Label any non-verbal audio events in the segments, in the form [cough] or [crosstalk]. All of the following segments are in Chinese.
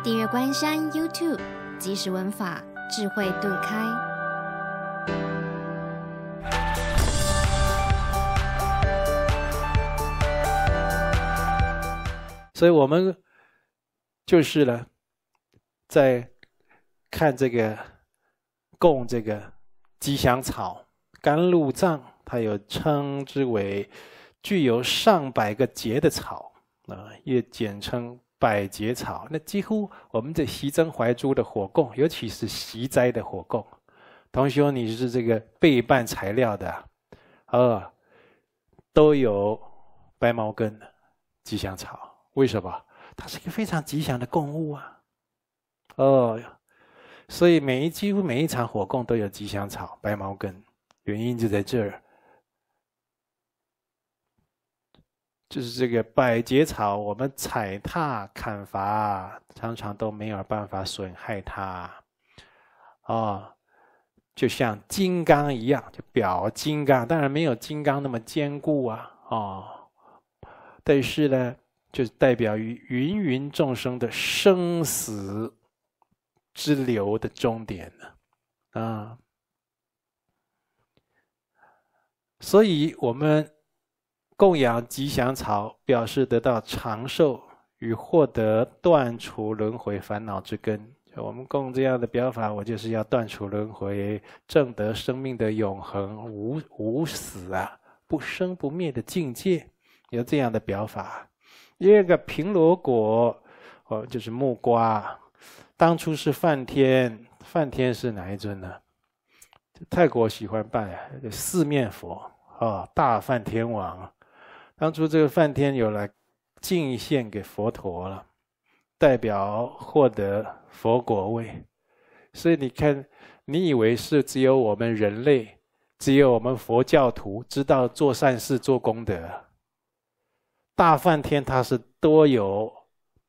订阅关山 YouTube，及时文法，智慧度开。所以，我们就是呢，在看这个供这个吉祥草、甘露藏，它又称之为具有上百个节的草啊，也简称。百节草，那几乎我们这西征怀珠的火供，尤其是西斋的火供，同学，你是这个备办材料的，啊，都有白毛根吉祥草，为什么？它是一个非常吉祥的供物啊！哦，所以每一几乎每一场火供都有吉祥草、白毛根，原因就在这儿。就是这个百节草，我们踩踏、砍伐，常常都没有办法损害它，哦，就像金刚一样，就表金刚，当然没有金刚那么坚固啊，哦，但是呢，就代表于芸芸众生的生死之流的终点呢，啊，所以我们。供养吉祥草，表示得到长寿与获得断除轮回烦恼之根。我们供这样的表法，我就是要断除轮回，证得生命的永恒无无死啊，不生不灭的境界。有这样的表法。第二个平罗果，哦，就是木瓜。当初是梵天，梵天是哪一尊呢？泰国喜欢拜四面佛啊，大梵天王。当初这个梵天有来进献给佛陀了，代表获得佛果位。所以你看，你以为是只有我们人类，只有我们佛教徒知道做善事、做功德。大梵天他是多有、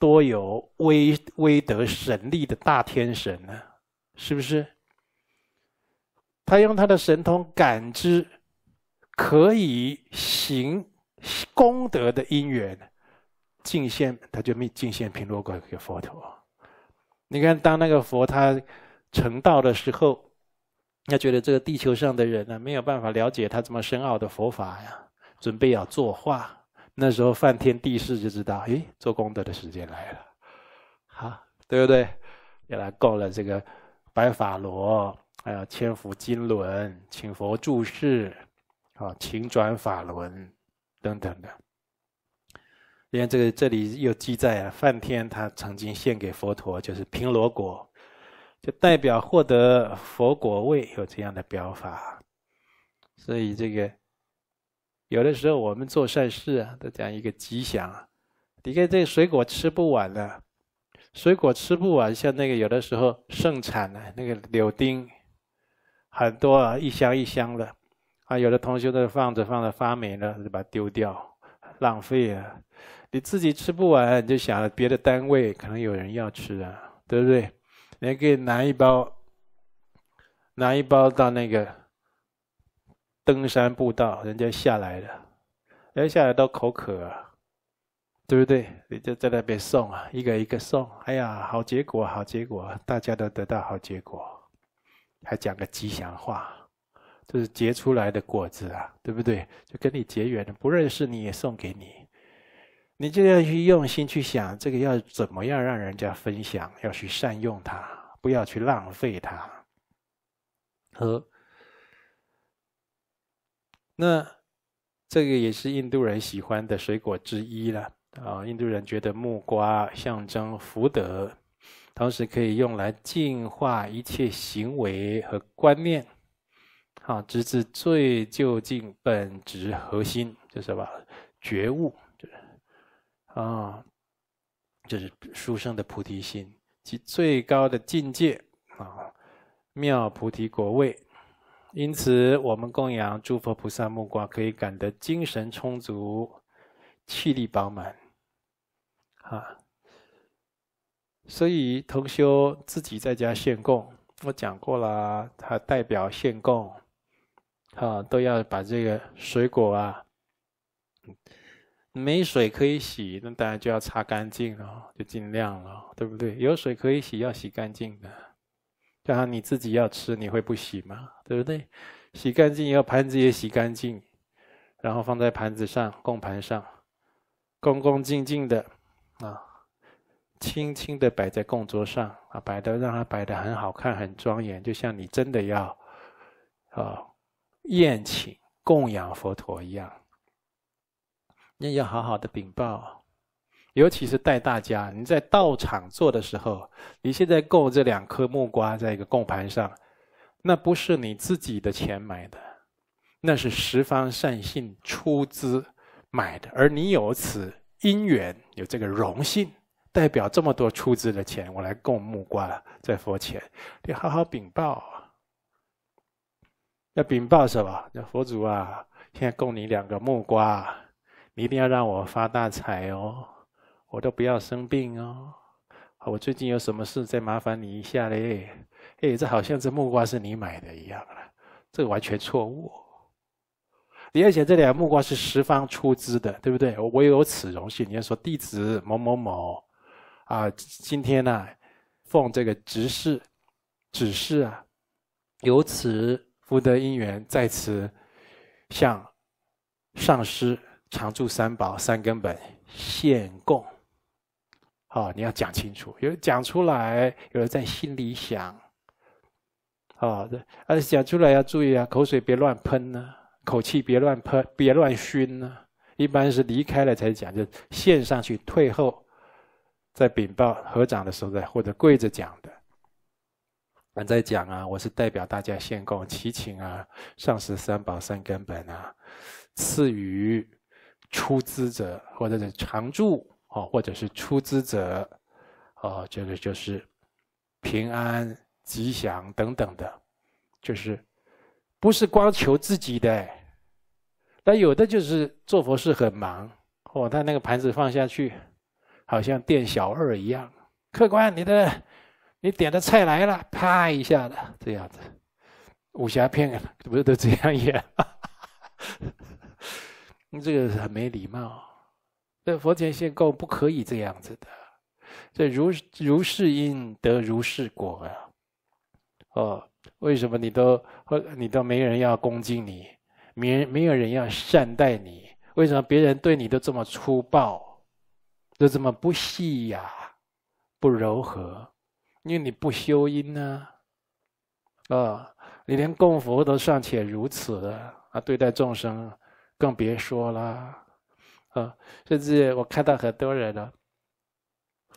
多有威威德神力的大天神呢，是不是？他用他的神通感知，可以行。功德的因缘，敬献他就命敬献平罗果给佛陀。你看，当那个佛他成道的时候，他觉得这个地球上的人呢没有办法了解他这么深奥的佛法呀，准备要作画。那时候梵天帝释就知道，诶，做功德的时间来了，好，对不对？要来告了这个白法罗，还有千佛金轮，请佛注释，好，请转法轮。等等的，你看这个这里又记载啊，梵天他曾经献给佛陀，就是平罗果，就代表获得佛果位，有这样的表法。所以这个有的时候我们做善事啊，这样一个吉祥啊。你看这个水果吃不完了，水果吃不完，像那个有的时候盛产的，那个柳丁，很多啊，一箱一箱的。啊，有的同学都放着，放着发霉了，就把它丢掉，浪费啊！你自己吃不完，你就想着别的单位可能有人要吃啊，对不对？你可以拿一包，拿一包到那个登山步道，人家下来了，人家下来都口渴，啊，对不对？你就在那边送啊，一个一个送，哎呀，好结果，好结果，大家都得到好结果，还讲个吉祥话。就是结出来的果子啊，对不对？就跟你结缘的，不认识你也送给你，你就要去用心去想，这个要怎么样让人家分享，要去善用它，不要去浪费它。和那这个也是印度人喜欢的水果之一了啊！印度人觉得木瓜象征福德，同时可以用来净化一切行为和观念。啊，直至最究竟本质核心，就是什么觉悟，就是啊，就是书生的菩提心其最高的境界啊，妙菩提果位。因此，我们供养诸佛菩萨木瓜，可以感得精神充足，气力饱满。啊，所以同修自己在家献供，我讲过了，它代表献供。啊，都要把这个水果啊，没水可以洗，那当然就要擦干净了，就尽量了，对不对？有水可以洗，要洗干净的。啊，你自己要吃，你会不洗吗？对不对？洗干净以后，盘子也洗干净，然后放在盘子上，供盘上，恭恭敬敬的啊，轻轻的摆在供桌上啊，摆的让它摆的很好看，很庄严，就像你真的要啊。宴请供养佛陀一样，你要好好的禀报，尤其是带大家你在道场做的时候，你现在供这两颗木瓜在一个供盘上，那不是你自己的钱买的，那是十方善信出资买的，而你有此因缘，有这个荣幸，代表这么多出资的钱，我来供木瓜在佛前，你好好禀报。要禀报是吧？那佛祖啊，现在供你两个木瓜，你一定要让我发大财哦！我都不要生病哦！我最近有什么事再麻烦你一下嘞？哎，这好像这木瓜是你买的一样了，这个完全错误。而且这两个木瓜是十方出资的，对不对？我有此荣幸，你要说弟子某某某啊，今天呢，奉这个指示，指示啊，由此。福德因缘在此，向上师常住三宝三根本献供。好，你要讲清楚，有讲出来，有人在心里想。的，而且讲出来要注意啊，口水别乱喷呢，口气别乱喷，别乱熏呢。一般是离开了才讲，就献上去，退后，在禀报合掌的时候，再或者跪着讲的。咱在讲啊，我是代表大家献供祈请啊，上师三宝三根本啊，赐予出资者或者是常住哦，或者是出资者哦，这个就是平安吉祥等等的，就是不是光求自己的。那有的就是做佛事很忙哦，他那个盘子放下去，好像店小二一样，客官你的。你点的菜来了，啪一下子这样子，武侠片不是都这样演？你 [laughs] 这个很没礼貌，这佛前献供不可以这样子的。这如如是因得如是果啊。哦，为什么你都你都没人要恭敬你，没没有人要善待你？为什么别人对你都这么粗暴，都这么不细呀，不柔和？因为你不修因呢，啊，你连供佛都尚且如此的啊，对待众生更别说了啊。甚至我看到很多人呢，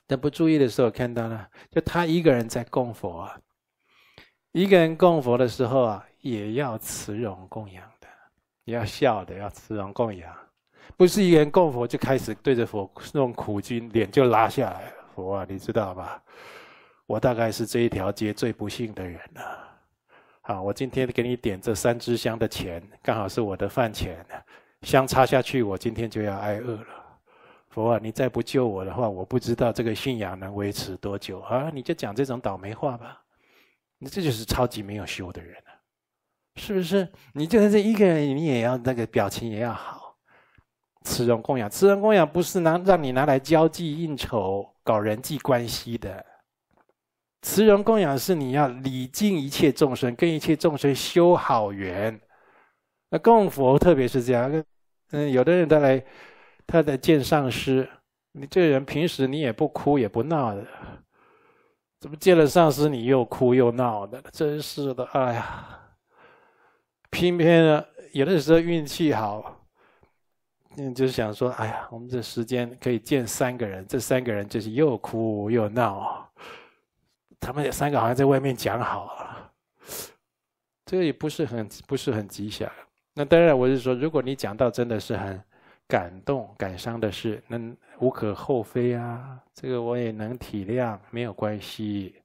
在不注意的时候看到了，就他一个人在供佛，一个人供佛的时候啊，也要慈容供养的，要笑的，要慈容供养。不是一个人供佛就开始对着佛弄苦经，脸就拉下来，佛啊，你知道吧？我大概是这一条街最不幸的人了。好，我今天给你点这三支香的钱，刚好是我的饭钱。香插下去，我今天就要挨饿了。佛啊，你再不救我的话，我不知道这个信仰能维持多久啊！你就讲这种倒霉话吧。你这就是超级没有修的人了，是不是？你就算是一个人，你也要那个表情也要好。持容供养，持容供养不是拿让你拿来交际应酬、搞人际关系的。慈容供养是你要礼敬一切众生，跟一切众生修好缘。那供佛，特别是这样，嗯，有的人他来，他在见上师，你这个人平时你也不哭也不闹的，怎么见了上师你又哭又闹的？真是的，哎呀，偏偏呢，有的时候运气好，嗯，就想说，哎呀，我们这时间可以见三个人，这三个人就是又哭又闹。他们三个好像在外面讲好了，这个也不是很不是很吉祥。那当然，我是说，如果你讲到真的是很感动、感伤的事，那无可厚非啊，这个我也能体谅，没有关系。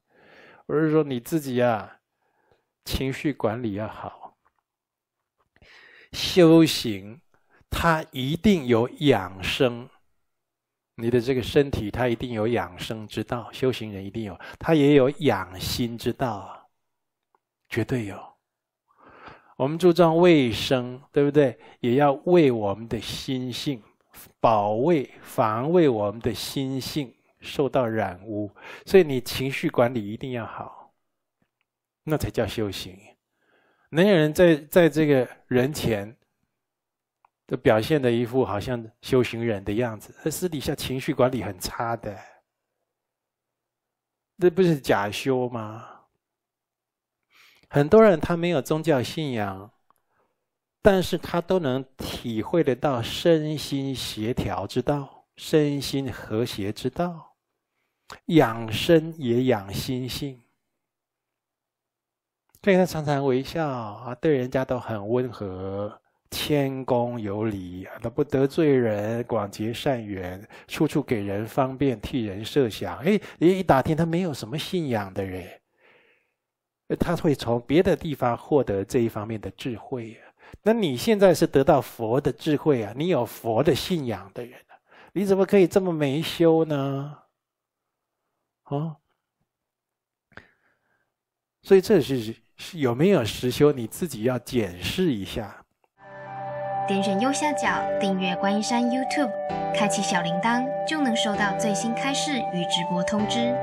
我是说你自己啊，情绪管理要好，修行它一定有养生。你的这个身体，它一定有养生之道；修行人一定有，他也有养心之道，绝对有。我们注重卫生，对不对？也要为我们的心性保卫、防卫，我们的心性受到染污。所以，你情绪管理一定要好，那才叫修行。能有人在在这个人前。都表现的一副好像修行人的样子，而私底下情绪管理很差的，那不是假修吗？很多人他没有宗教信仰，但是他都能体会得到身心协调之道、身心和谐之道，养生也养心性，所以他常常微笑啊，对人家都很温和。谦恭有礼，他不得罪人，广结善缘，处处给人方便，替人设想。哎，你一打听，他没有什么信仰的人，他会从别的地方获得这一方面的智慧那你现在是得到佛的智慧啊？你有佛的信仰的人，你怎么可以这么没修呢？啊！所以这是有没有实修，你自己要检视一下。点选右下角订阅观音山 YouTube，开启小铃铛就能收到最新开市与直播通知。